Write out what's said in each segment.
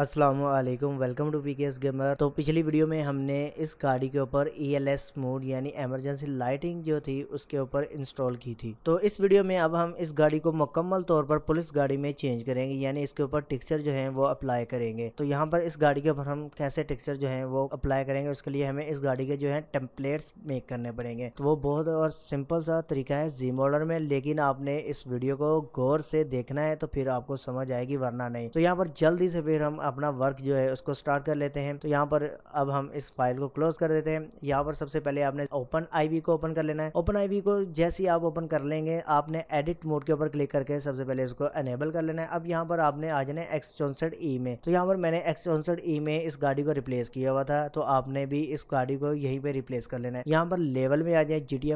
वालेकुम welcome to P K S gamer तो पिछली वीडियो में हमने इस गाड़ी के ऊपर ई एल एस मोड यानी एमरजेंसी लाइटिंग जो थी उसके ऊपर इंस्टॉल की थी तो इस वीडियो में अब हम इस गाड़ी को मुकम्मल तौर पर पुलिस गाड़ी में चेंज करेंगे यानी इसके ऊपर टिक्सचर जो है वो अप्लाई करेंगे तो यहाँ पर इस गाड़ी के ऊपर हम कैसे टिक्सचर जो है वो अप्लाई करेंगे उसके लिए हमें इस गाड़ी के जो है टेम्पलेट्स मेक करने पड़ेंगे तो वो बहुत और सिंपल सा तरीका है जी मॉडल में लेकिन आपने इस वीडियो को गौर से देखना है तो फिर आपको समझ आएगी वरना नहीं तो यहाँ पर जल्दी से फिर हम अपना वर्क जो है उसको स्टार्ट कर लेते हैं तो यहाँ पर अब हम इस फाइल को क्लोज कर देते हैं यहाँ पर सबसे पहले आपने ओपन आईवी को ओपन कर लेना है ओपन आईवी को जैसे ही आप ओपन कर लेंगे आपने एडिट मोड के ऊपर क्लिक करके सबसे पहले इसको एनेबल कर लेना है अब यहाँ पर आपने आ जाने एक्स चौसठ ई में तो यहाँ पर मैंने एक्स चौसठ ई में इस गाड़ी को रिप्लेस किया हुआ था तो आपने भी इस गाड़ी को यहीं पर रिप्लेस कर लेना है यहाँ पर लेवल में आ जाए जी टी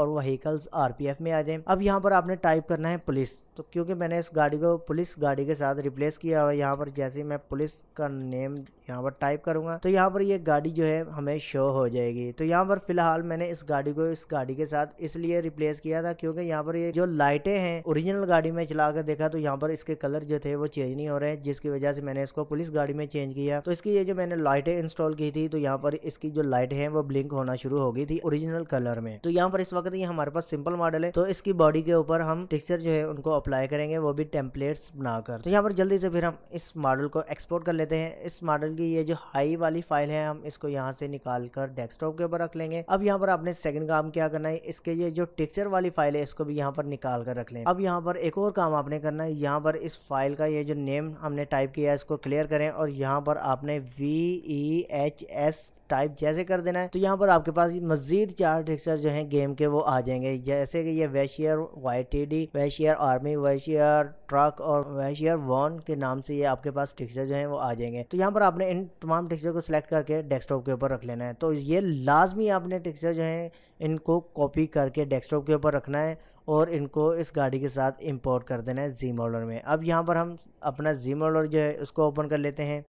और वहीकल्स आर में आ जाए अब यहाँ पर आपने टाइप करना है पुलिस तो क्योंकि मैंने इस गाड़ी को पुलिस गाड़ी के साथ रिप्लेस किया हुआ है यहाँ पर जैसे मैं पुलिस का नेम यहाँ पर टाइप करूँगा तो यहाँ पर ये गाड़ी जो है हमें शो हो जाएगी तो यहाँ पर फिलहाल मैंने इस गाड़ी को इस गाड़ी के साथ इसलिए रिप्लेस किया था क्योंकि यहाँ पर ये जो लाइटें हैं ओरिजिनल गाड़ी में चला कर देखा तो यहाँ पर इसके कलर जो थे वो चेंज नहीं हो रहे हैं जिसकी वजह से मैंने इसको पुलिस गाड़ी में चेंज किया तो इसकी ये जो मैंने लाइटें इंस्टॉल की थी तो यहाँ पर इसकी जो लाइट है वो ब्लिंक होना शुरू हो गई थी ओरिजिनल कलर में तो यहाँ पर इस वक्त ये हमारे पास सिंपल मॉडल है तो इसकी बॉडी के ऊपर हम टेक्सचर जो है उनको अप्लाई करेंगे वो भी टेम्पलेट्स बनाकर तो यहाँ पर जल्दी से फिर हम इस मॉडल को एक्सपोर्ट कर लेते हैं इस मॉडल की ये जो हाई वाली फाइल है हम इसको यहाँ से निकाल कर डेस्कटॉप के ऊपर रख लेंगे अब यहाँ पर आपने सेकंड काम क्या करना है इसके ये जो टिक्चर वाली फाइल है इसको भी यहाँ पर निकाल कर रख लें अब यहाँ पर एक और काम आपने करना है यहाँ पर इस फाइल का ये जो नेम हमने टाइप किया है इसको क्लियर करें और यहाँ पर आपने V E H S type जैसे कर देना है तो यहाँ पर आपके पास मजीद चार टिक्चर जो है गेम के वो आ जाएंगे जैसे कि ये वेशियर वाई टी डी वेशियर आर्मी वेशियर ट्रक और वैशियर वॉन के नाम से ये आपके पास टिक्चर टेक्सचर जो है वो आ जाएंगे तो यहाँ पर आपने इन तमाम टेक्सचर को सिलेक्ट करके डेस्कटॉप के ऊपर रख लेना है तो ये लाजमी आपने टेक्सचर जो है इनको कॉपी करके डेस्कटॉप के ऊपर रखना है और इनको इस गाड़ी के साथ इंपोर्ट कर देना है जी मॉडलर में अब यहाँ पर हम अपना जी मॉडलर जो है उसको ओपन कर लेते हैं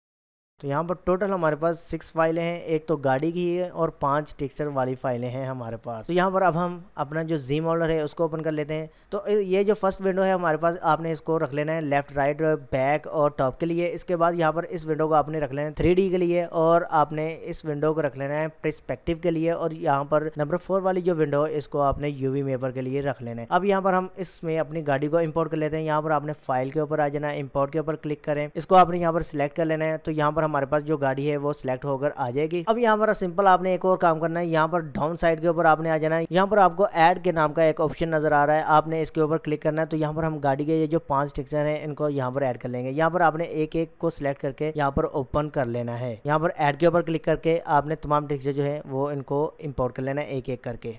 तो यहाँ पर टोटल हमारे पास सिक्स फाइलें हैं एक तो गाड़ी की है और पांच टेक्सचर वाली फाइलें हैं हमारे पास तो यहाँ पर अब हम अपना जो जी मॉडलर है उसको ओपन कर लेते हैं तो ये जो फर्स्ट विंडो है हमारे पास आपने इसको रख लेना है लेफ्ट राइट बैक और टॉप के लिए इसके बाद यहाँ पर इस विंडो को आपने रख लेना है थ्री के लिए और आपने इस विंडो को रख लेना है प्रस्पेक्टिव के लिए और यहाँ पर नंबर फोर वाली जो विंडो है इसको आपने यूवी मेपर के लिए रख लेना है अब यहाँ पर हम इसमें अपनी गाड़ी को इम्पोर्ट कर लेते हैं यहाँ पर आपने फाइल के ऊपर आ जाना है इम्पोर्ट के ऊपर क्लिक करें इसको आपने यहाँ पर सिलेक्ट कर लेना है तो यहाँ पर हमारे पास जो गाड़ी है वो सिलेक्ट होकर आ जाएगी अब यहाँ पर सिंपल आपने एक और काम करना है यहाँ पर डाउन साइड के ऊपर आपने आ जाना है यहाँ पर आपको एड के नाम का एक ऑप्शन नजर आ रहा है आपने इसके ऊपर क्लिक करना है तो यहाँ पर हम गाड़ी के ये जो पांच टिक्सन है इनको यहाँ पर एड कर लेंगे यहाँ पर आपने एक एक को सिलेक्ट करके यहाँ पर ओपन कर लेना है यहाँ पर एड के ऊपर क्लिक करके आपने तमाम टिक्सन जो है वो इनको इम्पोर्ट कर लेना है एक एक करके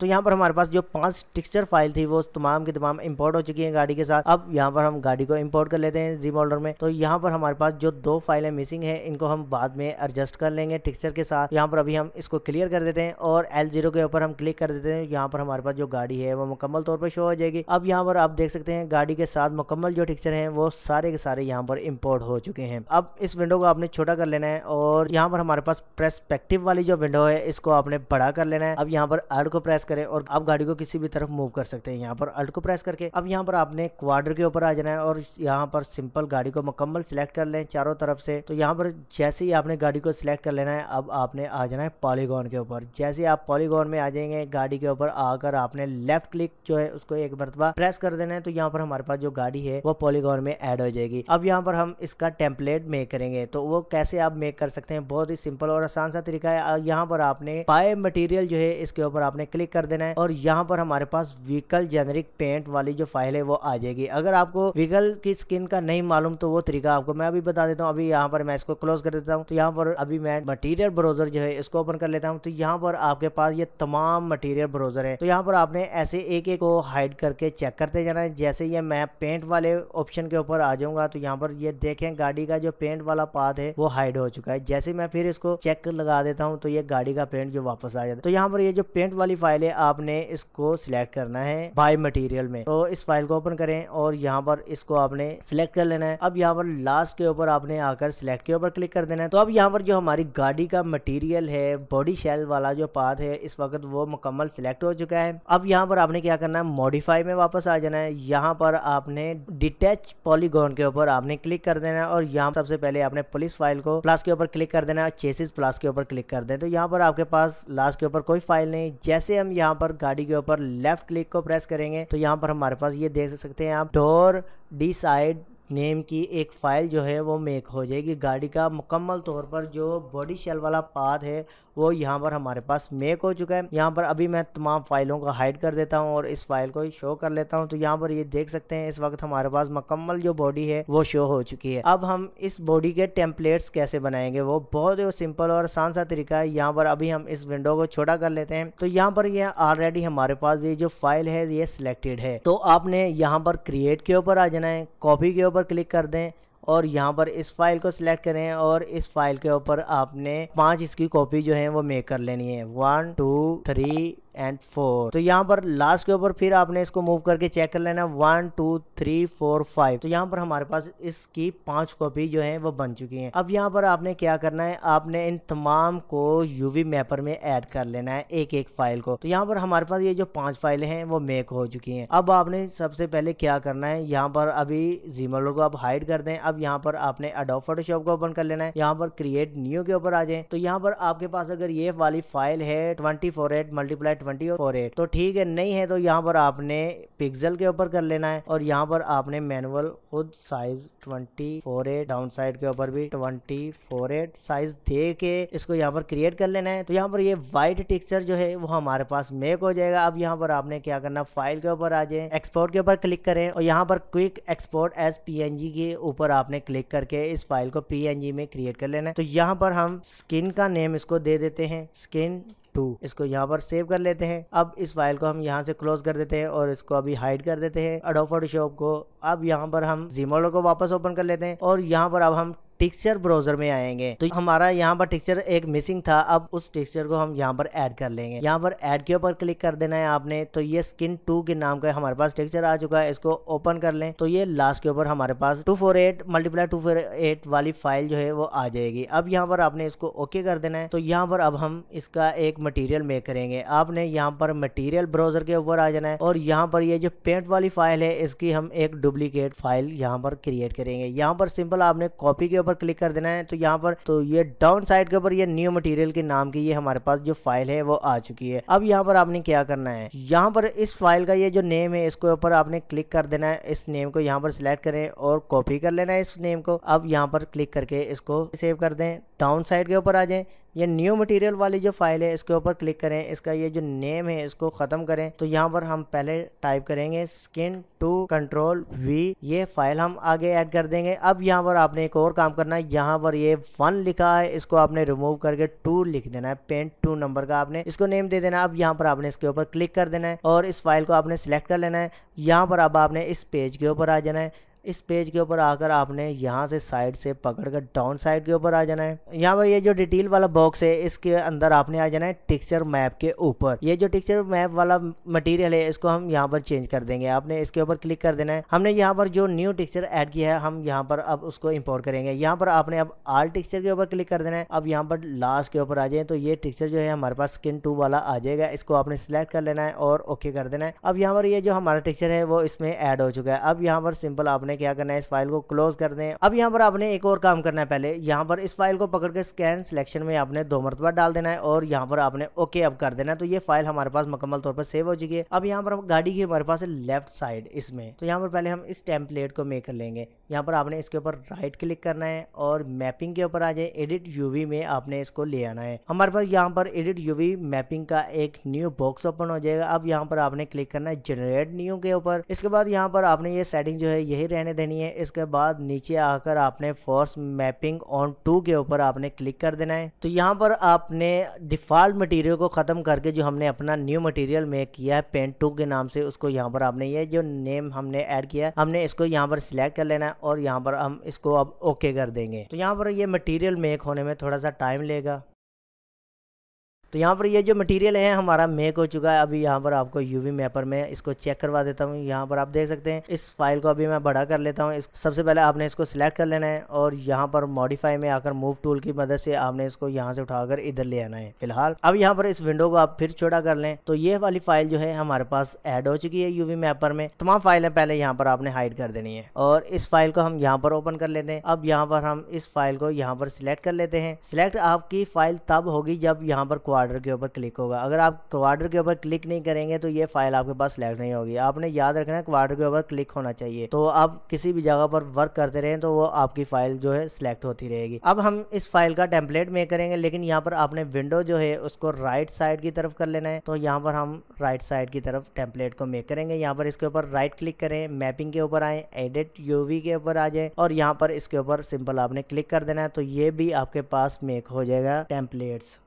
तो यहाँ पर हमारे पास जो पांच टिक्सचर फाइल थी वो तमाम के तमाम इंपोर्ट हो चुकी है गाड़ी के साथ अब यहाँ पर हम गाड़ी को इंपोर्ट कर लेते हैं जी मोल्डर में तो यहाँ पर हमारे पास जो दो फाइलें मिसिंग है इनको हम बाद में एडजस्ट कर लेंगे टिक्सचर के साथ यहाँ पर अभी हम इसको क्लियर कर देते हैं और एल जीरो के ऊपर हम क्लिक कर देते हैं यहाँ पर हमारे पास जो गाड़ी है वो मुकम्मल तौर पर शो हो जाएगी अब यहाँ पर आप देख सकते हैं गाड़ी के साथ मुकम्मल जो टिक्सचर है वो सारे के सारे यहाँ पर इम्पोर्ट हो चुके हैं अब इस विंडो को आपने छोटा कर लेना है और यहाँ पर हमारे पास प्रेस्पेक्टिव वाली जो विंडो है इसको आपने बड़ा कर लेना है अब यहाँ पर एड को प्रेस प्रेस करें और आप गाड़ी को किसी भी तरफ मूव कर सकते हैं यहाँ पर अल्ट को प्रेस करके अब यहाँ पर आपने क्वाड्र के ऊपर आ जाना है और यहाँ पर सिंपल गाड़ी को मुकम्मल सिलेक्ट कर लें चारों तरफ से तो यहाँ पर जैसे ही आपने गाड़ी को सिलेक्ट कर लेना है अब आपने आ जाना है पॉलीगॉन के ऊपर जैसे आप पॉलीगॉन में आ जाएंगे गाड़ी के ऊपर आकर आपने लेफ्ट क्लिक जो है उसको एक मरतबा प्रेस कर देना है तो यहाँ पर हमारे पास जो गाड़ी है वो पॉलीगॉन में एड हो जाएगी अब यहाँ पर हम इसका टेम्पलेट मेक करेंगे तो वो कैसे आप मेक कर सकते हैं बहुत ही सिंपल और आसान सा तरीका है यहाँ पर आपने पाए मटेरियल जो है इसके ऊपर आपने क्लिक कर देना है और यहाँ पर हमारे पास व्हीकल जेनरिक पेंट वाली जो फाइल है वो आ जाएगी अगर आपको व्हीकल की स्किन का नहीं मालूम तो वो तरीका आपको मैं अभी बता देता हूँ अभी यहाँ पर मैं इसको क्लोज कर देता हूँ तो यहाँ पर अभी मैं मटीरियल ब्राउजर जो है इसको ओपन कर लेता हूँ तो यहाँ पर आपके पास ये तमाम मटीरियल ब्राउजर है तो यहाँ पर आपने ऐसे एक एक को हाइड करके चेक करते जाना है जैसे ये मैं पेंट वाले ऑप्शन के ऊपर आ जाऊंगा तो यहाँ पर ये देखें गाड़ी का जो पेंट वाला पाथ है वो हाइड हो चुका है जैसे मैं फिर इसको चेक लगा देता हूँ तो ये गाड़ी का पेंट जो वापस आ जाता है तो यहाँ पर ये जो पेंट वाली फाइल लिए आपने इसको सिलेक्ट करना है बाय मटेरियल में तो इस फाइल को ओपन करें और यहाँ पर इसको आपने सिलेक्ट कर लेना है अब यहाँ पर लास्ट के ऊपर आपने आकर सिलेक्ट के ऊपर क्लिक कर देना है तो अब यहाँ पर जो हमारी गाड़ी का मटीरियल है बॉडी शेल वाला जो पार्ट है इस वक्त वो मुकम्मल सिलेक्ट हो चुका है अब यहाँ पर आपने क्या करना है मॉडिफाई में वापस आ जाना है यहाँ पर आपने डिटेच पॉलीगोन के ऊपर आपने क्लिक कर देना है और यहाँ सबसे पहले आपने पुलिस फाइल को प्लस के ऊपर क्लिक कर देना है और चेसिस प्लस के ऊपर क्लिक कर दे तो यहाँ पर आपके पास लास्ट के ऊपर कोई फाइल नहीं जैसे हम यहाँ पर गाड़ी के ऊपर लेफ्ट क्लिक को प्रेस करेंगे तो यहाँ पर हमारे पास ये देख सकते हैं आप डोर साइड नेम की एक फ़ाइल जो है वो मेक हो जाएगी गाड़ी का मुकम्मल तौर पर जो बॉडी शेल वाला पाथ है वो यहाँ पर हमारे पास मेक हो चुका है यहाँ पर अभी मैं तमाम फाइलों को हाइड कर देता हूँ और इस फाइल को शो कर लेता हूँ तो यहाँ पर ये देख सकते हैं इस वक्त हमारे पास मकम्मल जो बॉडी है वो शो हो चुकी है अब हम इस बॉडी के टेम्पलेट्स कैसे बनाएंगे वो बहुत ही सिंपल और आसान सा तरीका है यहाँ पर अभी हम इस विंडो को छोटा कर लेते हैं तो यहाँ पर यह ऑलरेडी हमारे पास ये जो फाइल है ये सिलेक्टेड है तो आपने यहाँ पर क्रिएट के ऊपर आ जाना है कॉपी के ऊपर क्लिक कर दें और यहाँ पर इस फाइल को सिलेक्ट करें और इस फाइल के ऊपर आपने पांच इसकी कॉपी जो है वो मेक कर लेनी है one two three and four तो यहाँ पर लास्ट के ऊपर फिर आपने इसको मूव करके चेक कर लेना one two three four five तो यहाँ पर हमारे पास इसकी पांच कॉपी जो है वो बन चुकी है अब यहाँ पर आपने क्या करना है आपने इन तमाम को यूवी मैपर में ऐड कर लेना है एक एक फाइल को तो यहाँ पर हमारे पास ये जो पांच फाइलें हैं वो मेक हो चुकी हैं अब आपने सबसे पहले क्या करना है यहाँ पर अभी जीमलो को आप हाइड कर दें अब यहाँ पर आपने अडो फोटोशॉप को ओपन कर लेना है यहाँ पर क्रिएट न्यू के ऊपर आ जाए तो यहाँ पर आपके पास अगर ये वाली फाइल है twenty four eight multiply twenty four eight तो ठीक है नहीं है तो यहाँ पर आपने पिक्सल के ऊपर कर लेना है और यहाँ पर आपने मैनुअल खुद size twenty four eight down side के ऊपर भी ट्वेंटी फोर एट साइज दे के इसको यहाँ पर क्रिएट कर लेना है तो यहाँ पर ये व्हाइट टेक्सचर जो है वो हमारे पास मेक हो जाएगा अब यहाँ पर आपने क्या करना फाइल के ऊपर आ जाए एक्सपोर्ट के ऊपर क्लिक करें और यहाँ पर क्विक एक्सपोर्ट एज पीएनजी के ऊपर आपने क्लिक करके इस फाइल को पीएनजी में क्रिएट कर लेना है तो यहाँ पर हम स्किन का नेम इसको दे देते हैं स्किन टू इसको यहाँ पर सेव कर लेते हैं अब इस फाइल को हम यहाँ से क्लोज कर देते हैं और इसको अभी हाइड कर देते हैं अडो फोटोशॉप को अब यहाँ पर हम जीमोलर को वापस ओपन कर लेते हैं और यहाँ पर अब हम टिक्सचर ब्राउजर में आएंगे तो हमारा यहाँ पर टिक्सचर एक मिसिंग था अब उस टिक्सचर को हम यहाँ पर ऐड कर लेंगे यहाँ पर ऐड के ऊपर क्लिक कर देना है आपने तो ये स्किन टू के नाम का हमारे पास टिक्सचर आ चुका है इसको ओपन कर लें तो ये लास्ट के ऊपर हमारे पास two four eight multiply two four eight वाली फाइल जो है वो आ जाएगी अब यहाँ पर आपने इसको ओके कर देना है तो यहाँ पर अब हम इसका एक मटीरियल मेक करेंगे आपने यहाँ पर मटीरियल ब्राउजर के ऊपर आ जाना है और यहाँ पर ये जो पेंट वाली फाइल है इसकी हम एक डुप्लीकेट फाइल यहाँ पर क्रिएट करेंगे यहाँ पर सिंपल आपने कॉपी के ऊपर क्लिक कर देना है तो यहाँ पर तो ये डाउन साइड के ऊपर ये न्यू मटेरियल के नाम की ये हमारे पास जो फाइल है वो आ चुकी है अब यहाँ पर आपने क्या करना है यहाँ पर इस फाइल का ये जो नेम है इसके ऊपर आपने क्लिक कर देना है इस नेम को यहाँ पर सिलेक्ट करें और कॉपी कर लेना है इस नेम को अब यहाँ पर क्लिक करके इसको सेव कर दें डाउन साइड के ऊपर आ जाए ये न्यू मटेरियल वाली जो फाइल है इसके ऊपर क्लिक करें इसका ये जो नेम है इसको ख़त्म करें तो यहाँ पर हम पहले टाइप करेंगे स्किन टू कंट्रोल वी ये फाइल हम आगे ऐड कर देंगे अब यहाँ पर आपने एक और काम करना है यहाँ पर ये वन लिखा है इसको आपने रिमूव करके टू लिख देना है पेंट टू नंबर का आपने इसको नेम दे देना अब यहाँ पर आपने इसके ऊपर क्लिक कर देना है और इस फाइल को आपने सिलेक्ट कर लेना है यहाँ पर अब आपने इस पेज के ऊपर आ जाना है इस पेज के ऊपर आकर आपने यहाँ से साइड से पकड़ कर डाउन साइड के ऊपर आ जाना है यहाँ पर ये जो डिटेल वाला बॉक्स है इसके अंदर आपने आ जाना है टिक्चर मैप के ऊपर ये जो टिक्चर मैप वाला मटेरियल है इसको हम यहाँ पर चेंज कर देंगे आपने इसके ऊपर क्लिक कर देना है हमने यहाँ पर जो न्यू टिक्चर ऐड किया है हम यहाँ पर अब उसको इम्पोर्ट करेंगे यहाँ पर आपने अब आल टिक्चर के ऊपर क्लिक कर देना है अब यहाँ पर लास्ट के ऊपर आ जाए तो ये टिक्चर जो है हमारे पास स्किन टू वाला आ जाएगा इसको आपने सिलेक्ट कर लेना है और ओके कर देना है अब यहाँ पर ये जो हमारा टिक्चर है वो इसमें ऐड हो चुका है अब यहाँ पर सिंपल आपने हमें क्या करना है इस फाइल को क्लोज कर दें अब यहाँ पर आपने एक और काम करना है पहले यहाँ पर इस फाइल को पकड़ के स्कैन सिलेक्शन में आपने दो मरतबा डाल देना है और यहाँ पर आपने ओके अब कर देना है तो ये फाइल हमारे पास मुकम्मल तौर पर सेव हो चुकी है अब यहाँ पर गाड़ी की हमारे पास लेफ्ट साइड इसमें तो यहाँ पर पहले हम इस टेम्पलेट को मेक कर लेंगे यहाँ पर आपने इसके ऊपर राइट क्लिक करना है और मैपिंग के ऊपर आ जाए एडिट यूवी में आपने इसको ले आना है हमारे पास यहाँ पर एडिट यूवी मैपिंग का एक न्यू बॉक्स ओपन हो जाएगा अब यहाँ पर आपने क्लिक करना है जनरेट न्यू के ऊपर इसके बाद यहाँ पर आपने ये सेटिंग जो है यही रहना रहने देनी है इसके बाद नीचे आकर आपने फोर्स मैपिंग ऑन टू के ऊपर आपने क्लिक कर देना है तो यहाँ पर आपने डिफ़ॉल्ट मटेरियल को ख़त्म करके जो हमने अपना न्यू मटेरियल मेक किया है पेंट टू के नाम से उसको यहाँ पर आपने ये जो नेम हमने ऐड किया है हमने इसको यहाँ पर सिलेक्ट कर लेना है और यहाँ पर हम इसको अब ओके कर देंगे तो यहाँ पर ये मटीरियल मेक होने में थोड़ा सा टाइम लेगा तो यहाँ पर ये जो मटेरियल है हमारा मेक हो चुका है अभी यहाँ पर आपको यूवी मैपर में इसको चेक करवा देता हूँ यहाँ पर आप देख सकते हैं इस फाइल को अभी मैं बड़ा कर लेता हूँ सबसे पहले आपने इसको सिलेक्ट कर लेना है और यहाँ पर मॉडिफाई में आकर मूव टूल की मदद से आपने इसको यहाँ से उठाकर इधर ले आना है फिलहाल अब यहाँ पर इस विंडो को आप फिर छोटा कर लें तो ये वाली फाइल जो है हमारे पास एड हो चुकी है यूवी मैपर में तमाम फाइलें पहले यहाँ पर आपने हाइड कर देनी है और इस फाइल को हम यहाँ पर ओपन कर लेते हैं अब यहाँ पर हम इस फाइल को यहाँ पर सिलेक्ट कर लेते हैं सिलेक्ट आपकी फाइल तब होगी जब यहाँ पर क्वार क्वार्टर के ऊपर क्लिक होगा अगर आप क्वार्टर के ऊपर क्लिक नहीं करेंगे तो ये फाइल आपके पास सेलेक्ट नहीं होगी आपने याद रखना है क्वार्टर के ऊपर क्लिक होना चाहिए तो आप किसी भी जगह पर वर्क करते रहें तो वो आपकी फाइल जो है सिलेक्ट होती रहेगी अब हम इस फाइल का टेम्पलेट में करेंगे लेकिन यहाँ पर आपने विंडो जो है उसको राइट साइड की तरफ कर लेना है तो यहाँ पर हम राइट साइड की तरफ टेम्पलेट को मेक करेंगे यहाँ पर इसके ऊपर राइट क्लिक करें मैपिंग के ऊपर आए एडिट यूवी के ऊपर आ जाए और यहाँ पर इसके ऊपर सिंपल आपने क्लिक कर देना है तो ये भी आपके पास मेक हो जाएगा टेम्पलेट्स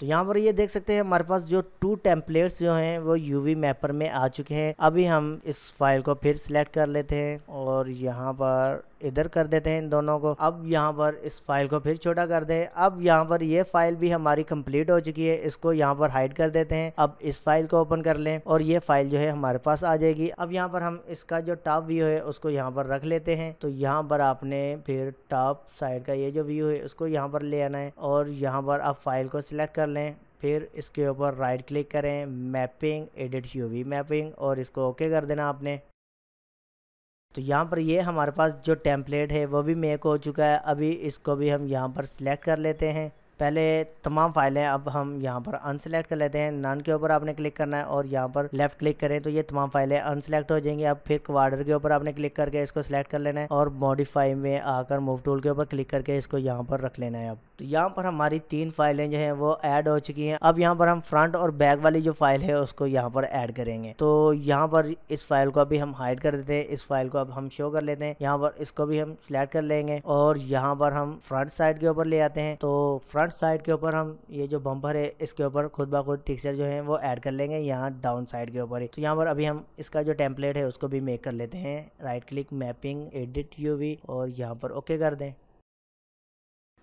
तो यहाँ पर ये देख सकते हैं हमारे पास जो टू टेम्पलेट्स जो हैं वो यूवी मैपर में आ चुके हैं अभी हम इस फाइल को फिर सिलेक्ट कर लेते हैं और यहाँ पर इधर कर देते हैं इन दोनों को अब यहाँ पर इस फाइल को फिर छोटा कर दें अब यहाँ पर ये फाइल भी हमारी कंप्लीट हो चुकी है इसको यहाँ पर हाइड कर देते हैं अब इस फाइल को ओपन कर लें और ये फाइल जो है हमारे पास आ जाएगी अब यहाँ पर हम इसका जो टॉप व्यू है उसको यहाँ पर रख लेते हैं तो यहाँ पर आपने फिर टॉप साइड का ये जो व्यू है उसको यहाँ पर ले आना है और यहाँ पर आप फाइल को सिलेक्ट कर लें फिर इसके ऊपर राइट क्लिक करें मैपिंग एडिट यूवी मैपिंग और इसको ओके कर देना आपने तो यहाँ पर ये हमारे पास जो टेम्पलेट है वो भी मेक हो चुका है अभी इसको भी हम यहाँ पर सिलेक्ट कर लेते हैं पहले तमाम फाइलें अब हम यहाँ पर अनसेलेक्ट कर लेते हैं नान के ऊपर आपने क्लिक करना है और यहाँ पर लेफ्ट क्लिक करें तो ये तमाम फाइलें अनसेलेक्ट हो जाएंगी अब फिर क्वार्टर के ऊपर आपने क्लिक करके इसको सिलेक्ट कर लेना है और मॉडिफाई में आकर मूव टूल के ऊपर क्लिक करके इसको यहाँ पर रख लेना है अब तो यहाँ पर हमारी तीन फाइलें जो है वो ऐड हो चुकी हैं अब यहाँ पर हम फ्रंट और बैक वाली जो फाइल है उसको यहाँ पर ऐड करेंगे तो यहाँ पर इस फाइल को अभी हम हाइड कर देते हैं इस फाइल को अब हम शो कर लेते हैं यहाँ पर इसको भी हम सिलेक्ट कर लेंगे और यहाँ पर हम फ्रंट साइड के ऊपर ले आते हैं तो फ्रंट साइड के ऊपर हम ये जो बम्पर है इसके ऊपर खुद ब खुद टिक्सर जो है वो ऐड कर लेंगे यहाँ डाउन साइड के ऊपर ही तो यहाँ पर अभी हम इसका जो टेम्पलेट है उसको भी मेक कर लेते हैं right click mapping edit U और यहाँ पर ओके कर दें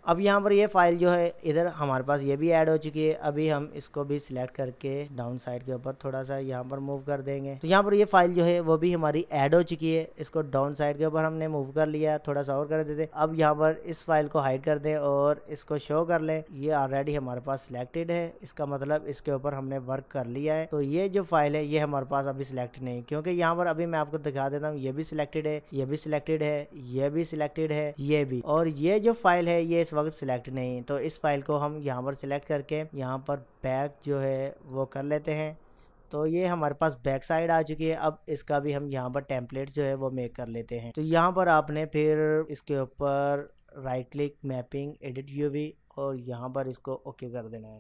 अब यहाँ पर ये फाइल जो है इधर हमारे पास ये भी ऐड हो चुकी है अभी हम इसको भी सिलेक्ट करके डाउन साइड के ऊपर थोड़ा सा यहाँ पर मूव कर देंगे तो यहाँ पर ये फाइल जो है वो भी हमारी ऐड हो चुकी है इसको डाउन साइड के ऊपर हमने मूव कर लिया थोड़ा सा और कर देते अब यहाँ पर इस फाइल को हाइड कर दे और इसको शो कर लें ये ऑलरेडी हमारे पास सिलेक्टेड है इसका मतलब इसके ऊपर हमने वर्क कर लिया है तो ये जो फाइल है ये हमारे पास अभी सिलेक्ट नहीं क्योंकि यहाँ पर अभी मैं आपको दिखा देता हूँ ये भी सिलेक्टेड है ये भी सिलेक्टेड है ये भी सिलेक्टेड है ये भी और ये जो फाइल है ये इस वक्त सिलेक्ट नहीं तो इस फाइल को हम यहाँ पर सिलेक्ट करके यहाँ पर बैक जो है वो कर लेते हैं तो ये हमारे पास बैक साइड आ चुकी है अब इसका भी हम यहाँ पर टेम्पलेट जो है वो मेक कर लेते हैं तो यहाँ पर आपने फिर इसके ऊपर right click mapping edit U और यहाँ पर इसको ओके कर देना है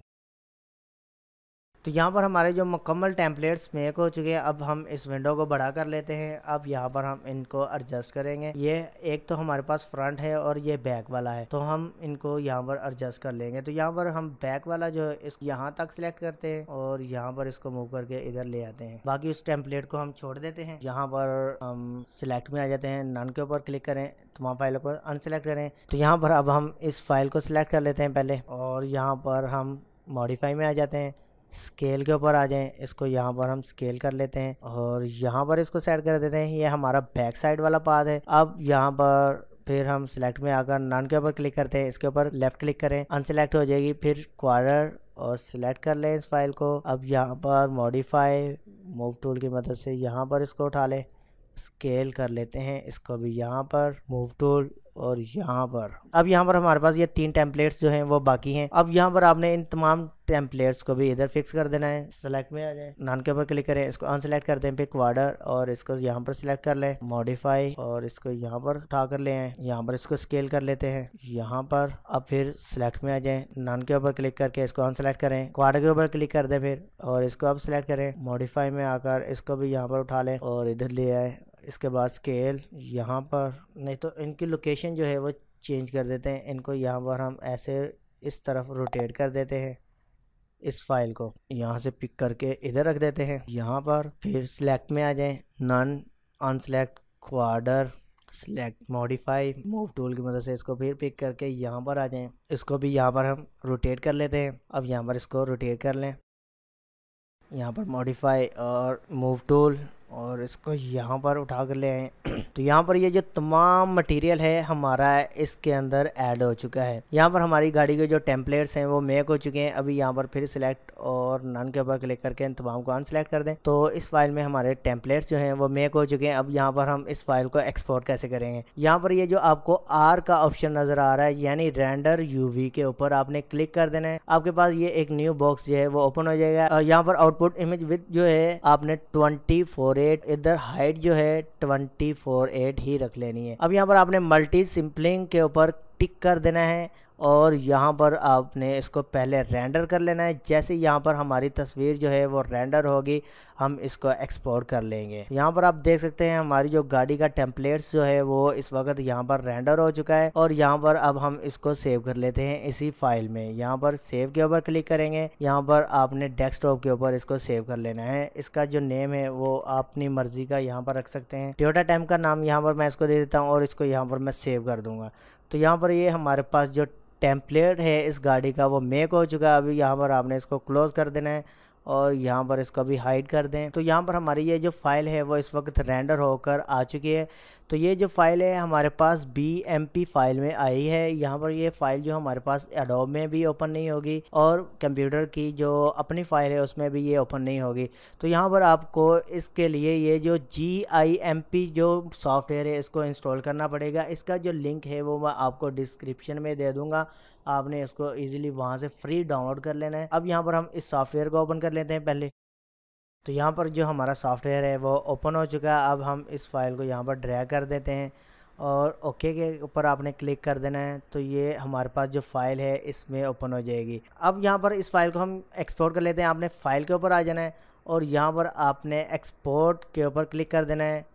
तो यहाँ पर हमारे जो मुकम्मल टेम्पलेट्स मेक हो चुके हैं अब हम इस विंडो को बड़ा कर लेते हैं अब यहाँ पर हम इनको एडजस्ट करेंगे ये एक तो हमारे पास फ्रंट है और ये बैक वाला है तो हम इनको यहाँ पर एडजस्ट कर लेंगे तो यहाँ पर हम बैक वाला जो है इस यहाँ तक सिलेक्ट करते हैं और यहाँ पर इसको मूव करके इधर ले आते हैं बाकी उस टेम्पलेट को हम छोड़ देते हैं यहाँ पर हम सिलेक्ट में आ जाते हैं नन के ऊपर क्लिक करें तमाम फाइलों को अनसेलेक्ट करें तो यहाँ पर अब हम इस फाइल को सिलेक्ट कर लेते हैं पहले और यहाँ पर हम मॉडिफाई में आ जाते हैं स्केल के ऊपर आ जाएं इसको यहाँ पर हम स्केल कर लेते हैं और यहाँ पर इसको सेट कर देते हैं ये हमारा बैक साइड वाला पाथ है अब यहाँ पर फिर हम सिलेक्ट में आकर नन के ऊपर क्लिक करते हैं इसके ऊपर लेफ्ट क्लिक करें अनसेलेक्ट हो जाएगी फिर क्वार और सिलेक्ट कर लें इस फाइल को अब यहाँ पर मॉडिफाई मूव टूल की मदद से यहाँ पर इसको उठा लें स्केल कर लेते हैं इसको भी यहाँ पर मूव टूल और यहाँ पर अब यहाँ पर हमारे पास ये तीन टेम्पलेट्स जो हैं वो बाकी हैं अब यहाँ पर आपने इन तमाम टेम्पलेट्स को भी इधर फिक्स कर देना है सेलेक्ट में आ जाए नान के ऊपर क्लिक करें इसको अनसेलेक्ट कर दें पिक वार्डर और इसको यहाँ पर सिलेक्ट कर लें मॉडिफाई और इसको यहाँ पर उठा कर ले यहाँ पर इसको स्केल कर लेते हैं यहाँ पर अब फिर सिलेक्ट में आ जाए नान के ऊपर क्लिक करके इसको अनसेलेक्ट करें क्वार्टर के ऊपर क्लिक कर दें फिर और इसको अब सिलेक्ट करें मॉडिफाई में आकर इसको भी यहाँ पर उठा लें और इधर ले आए इसके बाद स्केल यहाँ पर नहीं तो इनकी लोकेशन जो है वो चेंज कर देते हैं इनको यहाँ पर हम ऐसे इस तरफ रोटेट कर देते हैं इस फाइल को यहाँ से पिक करके इधर रख देते हैं यहाँ पर फिर सिलेक्ट में आ जाएं नन अनसेलेक्ट क्वाडर सेलेक्ट मॉडिफाई मूव टूल की मदद से इसको फिर पिक करके यहाँ पर आ जाएं इसको भी यहाँ पर हम रोटेट कर लेते हैं अब यहाँ पर इसको रोटेट कर लें यहाँ पर मॉडिफाई और मूव टूल और इसको यहाँ पर उठा कर ले आए तो यहाँ पर ये जो तमाम मटेरियल है हमारा इसके अंदर ऐड हो चुका है यहाँ पर हमारी गाड़ी के जो टेम्पलेट्स हैं वो मेक हो चुके हैं अभी यहाँ पर फिर सिलेक्ट और नन के ऊपर क्लिक करके इन तमाम को अनसेलेक्ट कर दें तो इस फाइल में हमारे टेम्पलेट्स जो हैं वो मेक हो चुके हैं अब यहाँ पर हम इस फाइल को एक्सपोर्ट कैसे करेंगे यहाँ पर ये जो आपको आर का ऑप्शन नज़र आ रहा है यानी रेंडर यू के ऊपर आपने क्लिक कर देना है आपके पास ये एक न्यू बॉक्स जो है वो ओपन हो जाएगा यहाँ पर आउटपुट इमेज विद जो है आपने ट्वेंटी फोर फोर एट इधर हाइट जो है ट्वेंटी फोर एट ही रख लेनी है अब यहाँ पर आपने मल्टी सिंपलिंग के ऊपर टिक कर देना है और यहाँ पर आपने इसको पहले रेंडर कर लेना है जैसे यहाँ पर हमारी तस्वीर जो है वो रेंडर होगी हम इसको एक्सपोर्ट कर लेंगे यहाँ पर आप देख सकते हैं हमारी जो गाड़ी का टेम्पलेट्स जो है वो इस वक्त यहाँ पर रेंडर हो चुका है और यहाँ पर अब हम इसको सेव कर लेते हैं इसी फाइल में यहाँ पर सेव के ऊपर क्लिक करेंगे यहाँ पर आपने डेस्कटॉप के ऊपर इसको सेव कर लेना है इसका जो नेम है वो आप अपनी मर्जी का यहाँ पर रख सकते हैं ट्योटा टाइम का नाम यहाँ पर मैं इसको दे देता हूँ और इसको यहाँ पर मैं सेव कर दूंगा तो यहाँ पर ये हमारे पास जो टेम्पलेट है इस गाड़ी का वो मेक हो चुका है अभी यहाँ पर आपने इसको क्लोज़ कर देना है और यहाँ पर इसको भी हाइड कर दें तो यहाँ पर हमारी ये जो फ़ाइल है वो इस वक्त रेंडर होकर आ चुकी है तो ये जो फ़ाइल है हमारे पास बी एम पी फाइल में आई है यहाँ पर ये फ़ाइल जो हमारे पास एडोब में भी ओपन नहीं होगी और कंप्यूटर की जो अपनी फ़ाइल है उसमें भी ये ओपन नहीं होगी तो यहाँ पर आपको इसके लिए ये जो जी आई एम पी जो सॉफ्टवेयर है इसको इंस्टॉल करना पड़ेगा इसका जो लिंक है वो मैं आपको डिस्क्रिप्शन में दे दूँगा आपने इसको ईजिली वहाँ से फ्री डाउनलोड कर लेना है अब यहाँ पर हम इस सॉफ्टवेयर को ओपन कर लेते हैं पहले तो यहाँ पर जो हमारा सॉफ्टवेयर है वो ओपन हो चुका है अब हम इस फाइल को यहाँ पर ड्रैग कर देते हैं और ओके के ऊपर आपने क्लिक कर देना है तो ये हमारे पास जो फाइल है इसमें ओपन हो जाएगी अब यहाँ पर इस फाइल को हम एक्सपोर्ट कर लेते हैं आपने फाइल के ऊपर आ जाना है और यहाँ पर आपने एक्सपोर्ट के ऊपर क्लिक कर देना है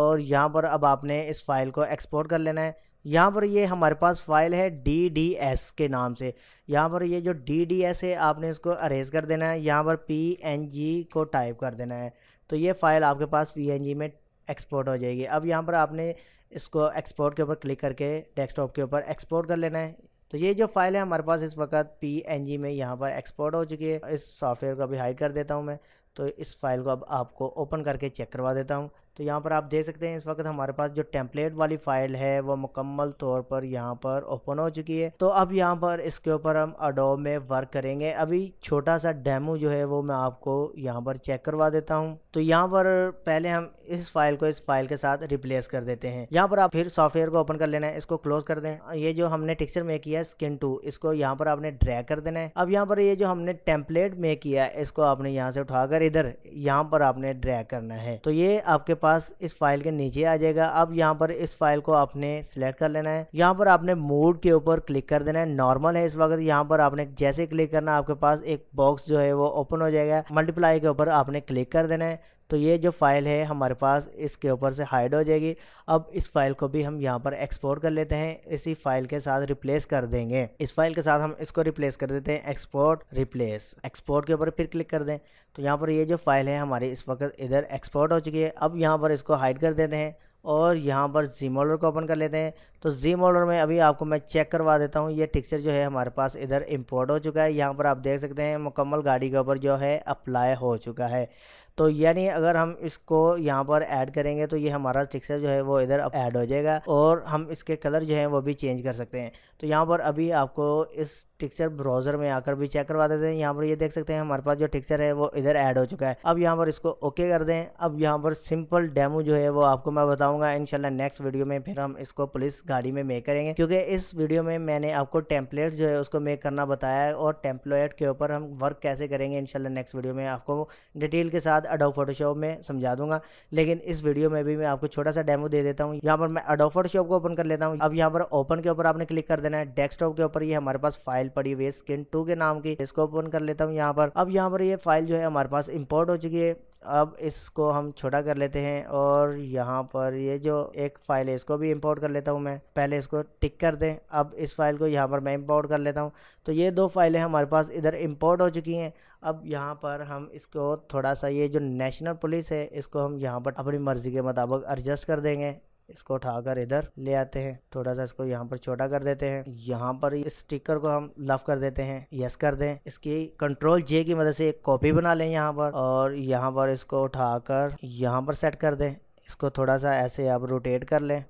और यहाँ पर अब आपने इस फाइल को एक्सपोर्ट कर लेना है यहाँ पर ये हमारे पास फाइल है डी डी एस के नाम से यहाँ पर ये जो डी डी एस है आपने इसको अरेज कर देना है यहाँ पर पी एन जी को टाइप कर देना है तो ये फ़ाइल आपके पास पी एन जी में एक्सपोर्ट हो जाएगी अब यहाँ पर आपने इसको एक्सपोर्ट के ऊपर क्लिक करके डेस्कटॉप के ऊपर एक्सपोर्ट कर लेना है तो ये जो फाइल है हमारे पास इस वक्त पी एन जी में यहाँ पर एक्सपोर्ट हो चुकी है इस सॉफ्टवेयर को अभी हाइड कर देता हूँ मैं तो इस फाइल को अब आपको ओपन करके चेक करवा देता हूँ तो यहाँ पर आप देख सकते हैं इस वक्त हमारे पास जो टेम्पलेट वाली फाइल है वो मुकम्मल तौर पर यहाँ पर ओपन हो चुकी है तो अब यहाँ पर इसके ऊपर हम अडोब में वर्क करेंगे अभी छोटा सा डेमो जो है वो मैं आपको यहाँ पर चेक करवा देता हूँ तो यहाँ पर पहले हम इस फाइल को इस फाइल के साथ रिप्लेस कर देते हैं यहाँ पर आप फिर सॉफ्टवेयर को ओपन कर लेना है इसको क्लोज कर दें ये जो हमने टिक्सर में किया स्किन टू इसको यहाँ पर आपने ड्रैक कर देना है अब यहाँ पर ये जो हमने टेम्पलेट में किया इसको आपने यहाँ से उठाकर इधर यहाँ पर आपने ड्रैक करना है तो ये आपके पास पास इस फाइल के नीचे आ जाएगा अब यहाँ पर इस फाइल को आपने सिलेक्ट कर लेना है यहाँ पर आपने मोड के ऊपर क्लिक कर देना है नॉर्मल है इस वक्त यहाँ पर आपने जैसे क्लिक करना आपके पास एक बॉक्स जो है वो ओपन हो जाएगा मल्टीप्लाई के ऊपर आपने क्लिक कर देना है तो ये जो फ़ाइल है हमारे पास इसके ऊपर से हाइड हो जाएगी अब इस फाइल को भी हम यहाँ पर एक्सपोर्ट कर लेते हैं इसी फाइल के साथ रिप्लेस कर देंगे इस फाइल के साथ हम इसको रिप्लेस कर देते हैं एक्सपोर्ट रिप्लेस एक्सपोर्ट के ऊपर फिर क्लिक कर दें तो यहाँ पर ये जो फाइल है हमारी इस वक्त इधर एक्सपोर्ट हो चुकी है अब यहाँ पर इसको हाइड कर देते हैं और यहाँ पर जी मोडर को ओपन कर लेते हैं तो जी मोडर में अभी आपको मैं चेक करवा देता हूँ ये टिक्सर जो है हमारे पास इधर इंपोर्ट हो चुका है यहाँ पर आप देख सकते हैं मुकम्मल गाड़ी के ऊपर जो है अप्लाई हो चुका है तो यानी अगर हम इसको यहाँ पर ऐड करेंगे तो ये हमारा टिक्सर जो है वो इधर ऐड हो जाएगा और हम इसके कलर जो है वो भी चेंज कर सकते हैं तो यहाँ पर अभी आपको इस टिक्सर ब्राउज़र में आकर भी चेक करवा देते हैं यहाँ पर ये देख सकते हैं हमारे पास जो टिक्सर है वो इधर ऐड हो चुका है अब यहाँ पर इसको ओके कर दें अब यहाँ पर सिंपल डेमो जो है वो आपको मैं बताऊँगा इन नेक्स्ट वीडियो में फिर हम इसको पुलिस गाड़ी में मेक करेंगे क्योंकि इस वीडियो में मैंने आपको टेम्पलेट जो है उसको मेक करना बताया है और टेम्पलेट के ऊपर हम वर्क कैसे करेंगे इनशाला नेक्स्ट वीडियो में आपको डिटेल के साथ अडोब फोटोशॉप में समझा दूंगा लेकिन इस वीडियो में भी मैं आपको छोटा सा डेमो दे देता हूँ यहाँ पर मैं अडोब फोटोशॉप को ओपन कर लेता हूँ अब यहाँ पर ओपन के ऊपर आपने क्लिक कर देना है डेस्कटॉप के ऊपर ये हमारे पास फाइल पड़ी हुई है स्किन टू के नाम की इसको ओपन कर लेता हूँ यहाँ पर अब यहाँ पर ये फाइल जो है हमारे पास इम्पोर्ट हो चुकी है अब इसको हम छोटा कर लेते हैं और यहाँ पर ये जो एक फ़ाइल है इसको भी इंपोर्ट कर लेता हूँ मैं पहले इसको टिक कर दें अब इस फाइल को यहाँ पर मैं इंपोर्ट कर लेता हूँ तो ये दो फाइलें हमारे पास इधर इंपोर्ट हो चुकी हैं अब यहाँ पर हम इसको थोड़ा सा ये जो नेशनल पुलिस है इसको हम यहाँ पर अपनी मर्ज़ी के मुताबिक एडजस्ट कर देंगे इसको उठाकर इधर ले आते हैं थोड़ा सा इसको यहाँ पर छोटा कर देते हैं यहाँ पर इस स्टिकर को हम लफ कर देते हैं यस कर दें इसकी कंट्रोल जे की मदद से एक कॉपी बना लें यहाँ पर और यहाँ पर इसको उठाकर यहाँ पर सेट कर दें इसको थोड़ा सा ऐसे आप रोटेट कर लें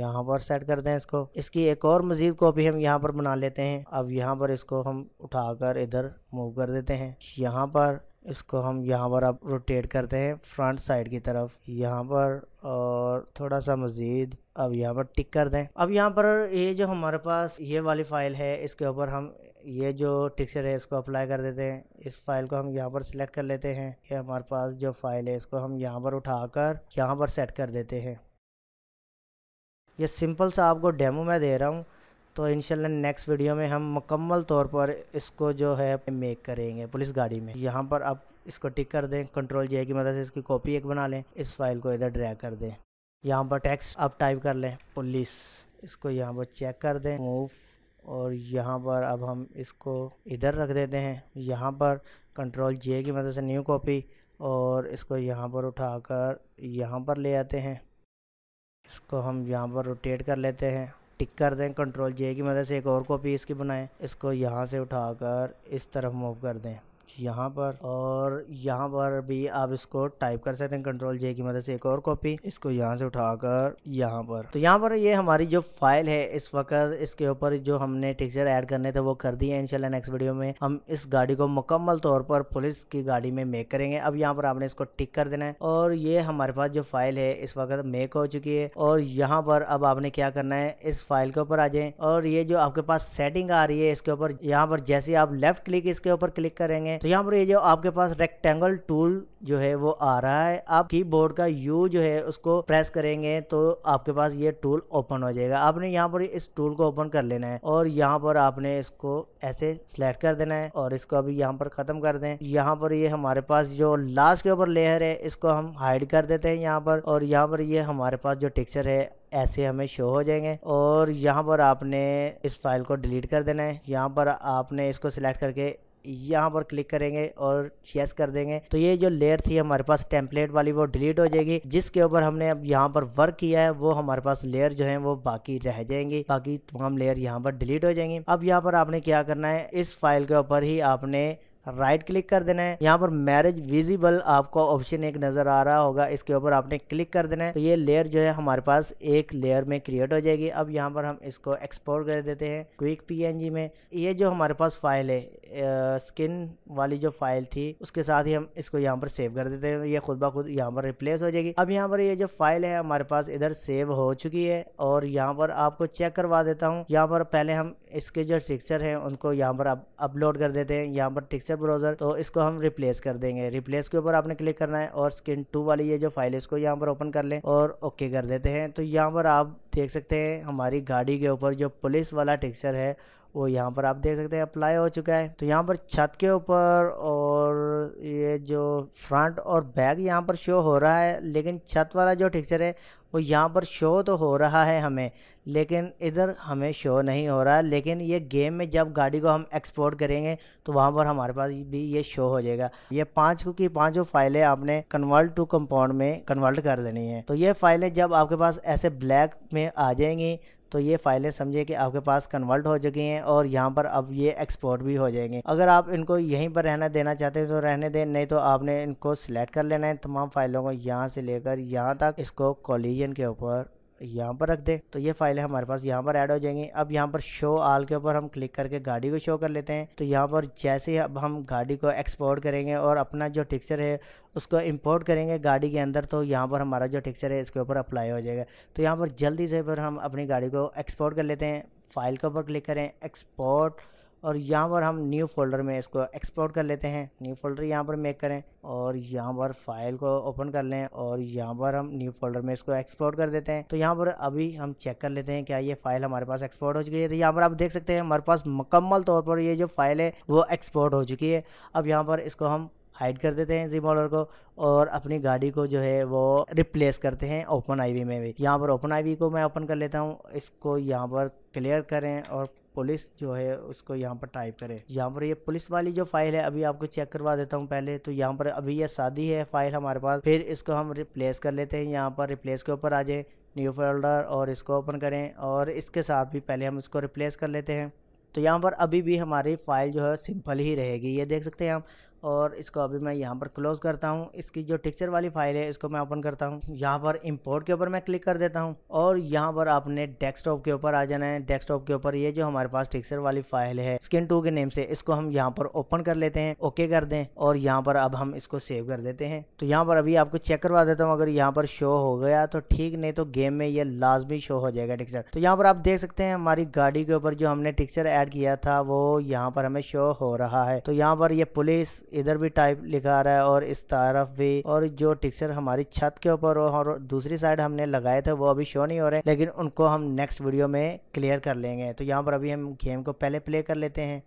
यहाँ पर सेट कर दें इसको इसकी एक और मज़ीद कॉपी हम यहाँ पर बना लेते हैं अब यहाँ पर इसको हम उठाकर इधर मूव कर देते हैं यहाँ पर इसको हम यहाँ पर अब रोटेट करते हैं फ्रंट साइड की तरफ यहाँ पर और थोड़ा सा मज़ीद अब यहाँ पर टिक कर दें अब यहाँ पर ये जो हमारे पास ये वाली फ़ाइल है इसके ऊपर हम ये जो टिक्सर है इसको अप्लाई कर देते हैं इस फाइल को हम यहाँ पर सिलेक्ट कर लेते हैं ये हमारे पास जो फ़ाइल है इसको हम यहाँ पर उठा कर यहाँ पर सेट कर देते हैं ये सिंपल सा आपको डेमो मैं दे रहा हूँ तो इन नेक्स्ट वीडियो में हम मुकम्मल तौर पर इसको जो है मेक करेंगे पुलिस गाड़ी में यहाँ पर आप इसको टिक कर दें कंट्रोल जे की मदद से इसकी कॉपी एक बना लें इस फाइल को इधर ड्रैग कर दें यहाँ पर टेक्स्ट आप टाइप कर लें पुलिस इसको यहाँ पर चेक कर दें मूव और यहाँ पर अब हम इसको इधर रख देते हैं यहाँ पर कंट्रोल जे की मदद से न्यू कॉपी और इसको यहाँ पर उठाकर यहाँ पर ले आते हैं इसको हम यहाँ पर रोटेट कर लेते हैं टिक कर दें कंट्रोल जे की मदद से एक और कॉपी इसकी बनाएं इसको यहाँ से उठाकर इस तरफ मूव कर दें यहाँ पर और यहाँ पर भी आप इसको टाइप कर सकते हैं कंट्रोल जे की मदद से एक और कॉपी इसको यहाँ से उठाकर यहाँ पर तो यहाँ पर ये हमारी जो फाइल है इस वक्त इसके ऊपर जो हमने टेक्सचर ऐड करने थे वो कर दिए इंशाल्लाह नेक्स्ट वीडियो में हम इस गाड़ी को मुकम्मल तौर पर पुलिस की गाड़ी में मेक करेंगे अब यहाँ पर आपने इसको टिक कर देना है और ये हमारे पास जो फाइल है इस वक्त मेक हो चुकी है और यहाँ पर अब आपने क्या करना है इस फाइल के ऊपर आ जाए और ये जो आपके पास सेटिंग आ रही है इसके ऊपर यहाँ पर जैसे आप लेफ्ट क्लिक इसके ऊपर क्लिक करेंगे तो यहाँ पर ये जो आपके पास रेक्टेंगल टूल जो है वो आ रहा है आप कीबोर्ड का यू जो है उसको प्रेस करेंगे तो आपके पास ये टूल ओपन हो जाएगा आपने यहाँ पर इस टूल को ओपन कर लेना है और यहाँ पर आपने इसको ऐसे सिलेक्ट कर देना है और इसको अभी यहाँ पर खत्म कर दें यहाँ पर ये हमारे पास जो लास्ट के ऊपर लेयर है इसको हम हाइड कर देते हैं यहाँ पर और यहाँ पर ये हमारे पास जो टेक्सचर है ऐसे हमें शो हो जाएंगे और यहाँ पर आपने इस फाइल को डिलीट कर देना है यहाँ पर आपने इसको सिलेक्ट करके यहाँ पर क्लिक करेंगे और शेस कर देंगे तो ये जो लेयर थी हमारे पास टेम्पलेट वाली वो डिलीट हो जाएगी जिसके ऊपर हमने अब यहाँ पर वर्क किया है वो हमारे पास लेयर जो है वो बाकी रह जाएंगी बाकी तमाम लेयर यहाँ पर डिलीट हो जाएंगी अब यहाँ पर आपने क्या करना है इस फाइल के ऊपर ही आपने राइट right क्लिक कर देना है यहाँ पर मैरिज विजिबल आपको ऑप्शन एक नज़र आ रहा होगा इसके ऊपर आपने क्लिक कर देना है तो ये लेयर जो है हमारे पास एक लेयर में क्रिएट हो जाएगी अब यहाँ पर हम इसको एक्सपोर्ट कर देते हैं क्विक पीएनजी में ये जो हमारे पास फाइल है स्किन वाली जो फाइल थी उसके साथ ही हम इसको यहाँ पर सेव कर देते हैं ये खुद ब खुद यहाँ पर रिप्लेस हो जाएगी अब यहाँ पर ये जो फाइल है हमारे पास इधर सेव हो चुकी है और यहाँ पर आपको चेक करवा देता हूँ यहाँ पर पहले हम इसके जो टिक्सर हैं उनको यहाँ पर आप अपलोड कर देते हैं यहाँ पर टिक्सर ब्राउजर तो इसको हम रिप्लेस कर देंगे रिप्लेस के ऊपर आपने क्लिक करना है और स्किन टू वाली ये जो फाइल है इसको यहाँ पर ओपन कर लें और ओके कर देते हैं तो यहाँ पर आप देख सकते हैं हमारी गाड़ी के ऊपर जो पुलिस वाला टिक्सचर है वो यहाँ पर आप देख सकते हैं अप्लाई हो चुका है तो यहाँ पर छत के ऊपर और ये जो फ्रंट और बैक यहाँ पर शो हो रहा है लेकिन छत वाला जो टिक्चर है वो यहाँ पर शो तो हो रहा है हमें लेकिन इधर हमें शो नहीं हो रहा है लेकिन ये गेम में जब गाड़ी को हम एक्सपोर्ट करेंगे तो वहाँ पर हमारे पास भी ये शो हो जाएगा ये पाँच की पाँचों फाइलें आपने कन्वर्ट टू कंपाउंड में कन्वर्ट कर देनी है तो ये फाइलें जब आपके पास ऐसे ब्लैक में आ जाएंगी तो ये फाइलें समझिए कि आपके पास कन्वर्ट हो चुकी हैं और यहाँ पर अब ये एक्सपोर्ट भी हो जाएंगे अगर आप इनको यहीं पर रहना देना चाहते हैं तो रहने दें नहीं तो आपने इनको सिलेक्ट कर लेना है तमाम फाइलों को यहाँ से लेकर यहाँ तक इसको कॉलिजन के ऊपर यहाँ पर रख दे तो ये फाइलें हमारे पास यहाँ पर ऐड हो जाएंगी अब यहाँ पर शो आल के ऊपर हम क्लिक करके गाड़ी को शो कर लेते हैं तो यहाँ पर जैसे ही अब हम गाड़ी को एक्सपोर्ट करेंगे और अपना जो टिक्सर है उसको इंपोर्ट करेंगे गाड़ी के अंदर तो यहाँ पर हमारा जो टिक्सर है इसके ऊपर अप्लाई हो जाएगा तो यहाँ पर जल्दी से फिर हम अपनी गाड़ी को एक्सपोर्ट कर लेते हैं फाइल के ऊपर क्लिक करें एक्सपोर्ट और यहाँ पर हम न्यू फोल्डर में इसको एक्सपोर्ट कर लेते हैं न्यू फोल्डर यहाँ पर मेक करें और यहाँ पर फाइल को ओपन कर लें और यहाँ पर हम न्यू फोल्डर में इसको एक्सपोर्ट कर देते हैं तो यहाँ पर अभी हम चेक कर लेते हैं क्या ये फाइल हमारे पास एक्सपोर्ट हो चुकी है तो यहाँ पर आप देख सकते हैं हमारे पास मुकम्मल तौर पर ये जो फाइल है वो एक्सपोर्ट हो चुकी है अब यहाँ पर इसको हम हाइड कर देते हैं जी मॉडल को और अपनी गाड़ी को जो है वो रिप्लेस करते हैं ओपन आईवी में भी यहाँ पर ओपन आईवी को मैं ओपन कर लेता हूँ इसको यहाँ पर क्लियर करें और पुलिस जो है उसको यहाँ पर टाइप करें यहाँ पर ये पुलिस वाली जो फाइल है अभी आपको चेक करवा देता हूँ पहले तो यहाँ पर अभी ये शादी है फाइल हमारे पास फिर इसको हम रिप्लेस कर लेते हैं यहाँ पर रिप्लेस के ऊपर आ जाए न्यू फोल्डर और इसको ओपन करें और इसके साथ भी पहले हम इसको रिप्लेस कर लेते हैं तो यहाँ पर अभी भी हमारी फ़ाइल जो है सिंपल ही रहेगी ये देख सकते हैं आप और इसको अभी मैं यहाँ पर क्लोज़ करता हूँ इसकी जो टिक्चर वाली फाइल है इसको मैं ओपन करता हूँ यहाँ पर इम्पोर्ट के ऊपर मैं क्लिक कर देता हूँ और यहाँ पर आपने डेस्कटॉप के ऊपर आ जाना है डेस्कटॉप के ऊपर ये जो हमारे पास टिक्चर वाली फाइल है स्किन टू के नेम से इसको हम यहाँ पर ओपन कर लेते हैं ओके कर दें और यहाँ पर अब हम इसको सेव कर देते हैं तो यहाँ पर अभी आपको चेक करवा देता हूँ अगर यहाँ पर शो हो गया तो ठीक नहीं तो गेम में ये लाजमी शो हो जाएगा टिक्चर तो यहाँ पर आप देख सकते हैं हमारी गाड़ी के ऊपर जो हमने टिक्चर ऐड किया था वो यहाँ पर हमें शो हो रहा है तो यहाँ पर ये पुलिस इधर भी टाइप लिखा आ रहा है और इस तरफ भी और जो टिक्सर हमारी छत के ऊपर और दूसरी साइड हमने लगाए थे वो अभी शो नहीं हो रहे लेकिन उनको हम नेक्स्ट वीडियो में क्लियर कर लेंगे तो यहाँ पर अभी हम गेम को पहले प्ले कर लेते हैं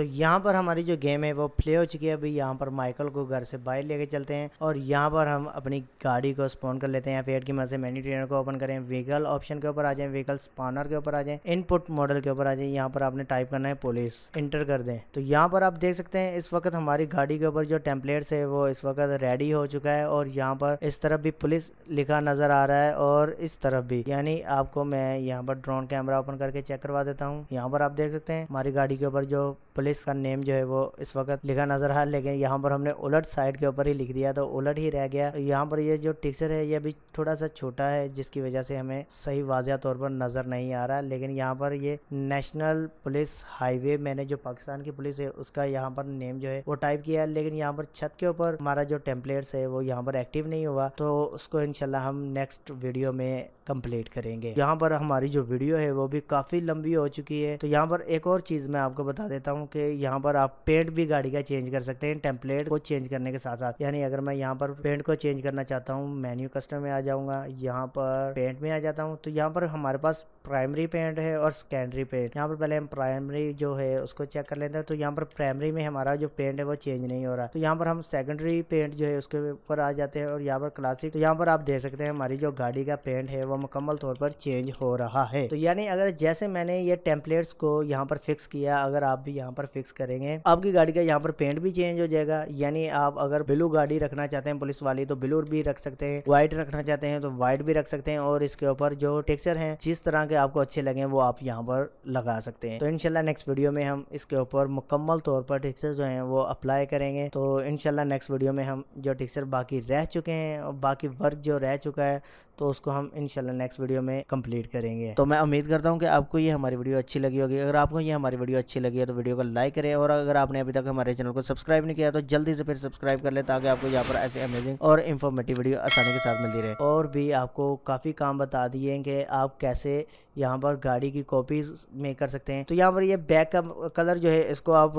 तो यहाँ पर हमारी जो गेम है वो प्ले हो चुकी है अभी यहाँ पर माइकल को घर से बाहर लेके चलते हैं और यहाँ पर हम अपनी गाड़ी को स्पॉन कर लेते हैं पेड की मदद से मैनी ट्रेनर को ओपन करें व्हीकल ऑप्शन के ऊपर आ जाए व्हीकल स्पॉनर के ऊपर आ जाए इनपुट मॉडल के ऊपर आ जाए यहाँ पर आपने टाइप करना है पुलिस इंटर कर दें तो यहाँ पर आप देख सकते हैं इस वक्त हमारी गाड़ी के ऊपर जो टेम्पलेट्स है वो इस वक्त रेडी हो चुका है और यहाँ पर इस तरफ भी पुलिस लिखा नजर आ रहा है और इस तरफ भी यानी आपको मैं यहाँ पर ड्रोन कैमरा ओपन करके चेक करवा देता हूँ यहाँ पर आप देख सकते हैं हमारी गाड़ी के ऊपर जो पुलिस इंग्लिश का नेम जो है वो इस वक्त लिखा नजर आ लेकिन यहाँ पर हमने उलट साइड के ऊपर ही लिख दिया तो उलट ही रह गया यहाँ पर ये जो टिक्सर है ये अभी थोड़ा सा छोटा है जिसकी वजह से हमें सही वाजिया तौर पर नजर नहीं आ रहा लेकिन यहाँ पर ये नेशनल पुलिस हाईवे मैंने जो पाकिस्तान की पुलिस है उसका यहाँ पर नेम जो है वो टाइप किया है लेकिन यहाँ पर छत के ऊपर हमारा जो टेम्पलेट्स है वो यहाँ पर एक्टिव नहीं हुआ तो उसको इनशाला हम नेक्स्ट वीडियो में कंप्लीट करेंगे यहाँ पर हमारी जो वीडियो है वो भी काफी लंबी हो चुकी है तो यहाँ पर एक और चीज मैं आपको बता देता हूँ कि के यहाँ पर आप पेंट भी गाड़ी का चेंज कर सकते हैं टेम्पलेट को चेंज करने के साथ साथ यानी अगर मैं यहाँ पर पेंट को चेंज करना चाहता हूँ मेन्यू कस्टम में आ जाऊँगा यहाँ पर पेंट में आ जाता हूँ तो यहाँ पर हमारे पास प्राइमरी पेंट है और सेकेंडरी पेंट यहाँ पर पहले हम प्राइमरी जो है उसको चेक कर लेते हैं तो यहाँ पर प्राइमरी में हमारा जो पेंट है वो चेंज नहीं हो रहा तो यहाँ पर हम सेकेंडरी पेंट जो है उसके ऊपर आ जाते हैं और यहाँ पर क्लासिक तो यहाँ पर आप देख सकते हैं हमारी जो गाड़ी का पेंट है वो मुकम्मल तौर पर चेंज हो रहा है तो यानी अगर जैसे मैंने ये टेम्पलेट्स को यहाँ पर फिक्स किया अगर आप भी यहाँ पर पर फिक्स करेंगे आपकी गाड़ी का यहाँ पर पेंट भी चेंज हो जाएगा यानी आप अगर ब्लू गाड़ी रखना चाहते हैं पुलिस वाली तो ब्लू भी रख सकते हैं व्हाइट रखना चाहते हैं तो व्हाइट भी रख सकते हैं और इसके ऊपर जो टेक्सचर है जिस तरह के आपको अच्छे लगे वो आप यहाँ पर लगा सकते हैं तो इनशाला नेक्स्ट वीडियो में हम इसके ऊपर मुकम्मल तौर पर टेक्सचर जो है वो अप्लाई करेंगे तो इनशाला नेक्स्ट वीडियो में हम जो टेक्सचर बाकी रह चुके हैं और बाकी वर्क जो रह चुका है तो उसको हम इनशाला नेक्स्ट वीडियो में कंप्लीट करेंगे तो मैं उम्मीद करता हूँ कि आपको ये हमारी वीडियो अच्छी लगी होगी अगर आपको ये हमारी वीडियो अच्छी लगी है तो वीडियो को लाइक करें और अगर आपने अभी तक हमारे चैनल को सब्सक्राइब नहीं किया तो जल्दी से फिर सब्सक्राइब कर ले ताकि आपको यहाँ पर ऐसे अमेजिंग और इन्फॉर्मेटिव वीडियो आसानी के साथ मिलती रहे और भी आपको काफ़ी काम बता दिए कि आप कैसे यहाँ पर गाड़ी की कॉपीज में कर सकते हैं तो यहाँ पर ये बैक का कलर जो है इसको आप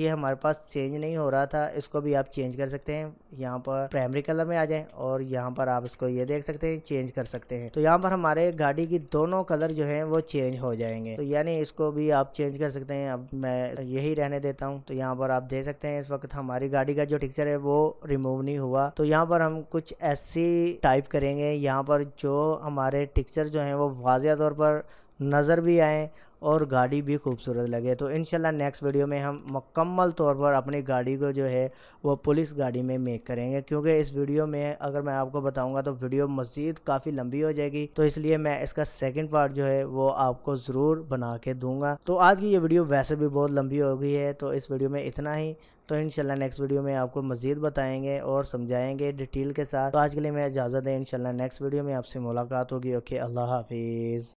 ये हमारे पास चेंज नहीं हो रहा था इसको भी आप चेंज कर सकते हैं यहाँ पर प्राइमरी कलर में आ जाएँ और यहाँ पर आप इसको ये देख सकते हैं चेंज चेंज कर सकते हैं तो यहाँ पर हमारे गाड़ी की दोनों कलर जो है वो चेंज हो जाएंगे तो यानी इसको भी आप चेंज कर सकते हैं अब मैं यही रहने देता हूँ तो यहाँ पर आप देख सकते हैं इस वक्त हमारी गाड़ी का जो टिक्सर है वो रिमूव नहीं हुआ तो यहाँ पर हम कुछ ऐसी टाइप करेंगे यहाँ पर जो हमारे टिक्सर जो हैं वो वाजिया तौर पर नज़र भी आए और गाड़ी भी खूबसूरत लगे तो इन नेक्स्ट वीडियो में हम मुकम्मल तौर पर अपनी गाड़ी को जो है वो पुलिस गाड़ी में मेक करेंगे क्योंकि इस वीडियो में अगर मैं आपको बताऊँगा तो वीडियो मज़ीद काफ़ी लंबी हो जाएगी तो इसलिए मैं इसका सेकेंड पार्ट जो है वो आपको ज़रूर बना के दूंगा तो आज की ये वीडियो वैसे भी बहुत लंबी हो गई है तो इस वीडियो में इतना ही तो इनशाला नेक्स्ट वीडियो में आपको मज़ीद बताएंगे और समझाएंगे डिटेल के साथ तो आज के लिए मैं इजाज़त है इनशाला नेक्स्ट वीडियो में आपसे मुलाकात होगी ओके अल्लाह हाफिज़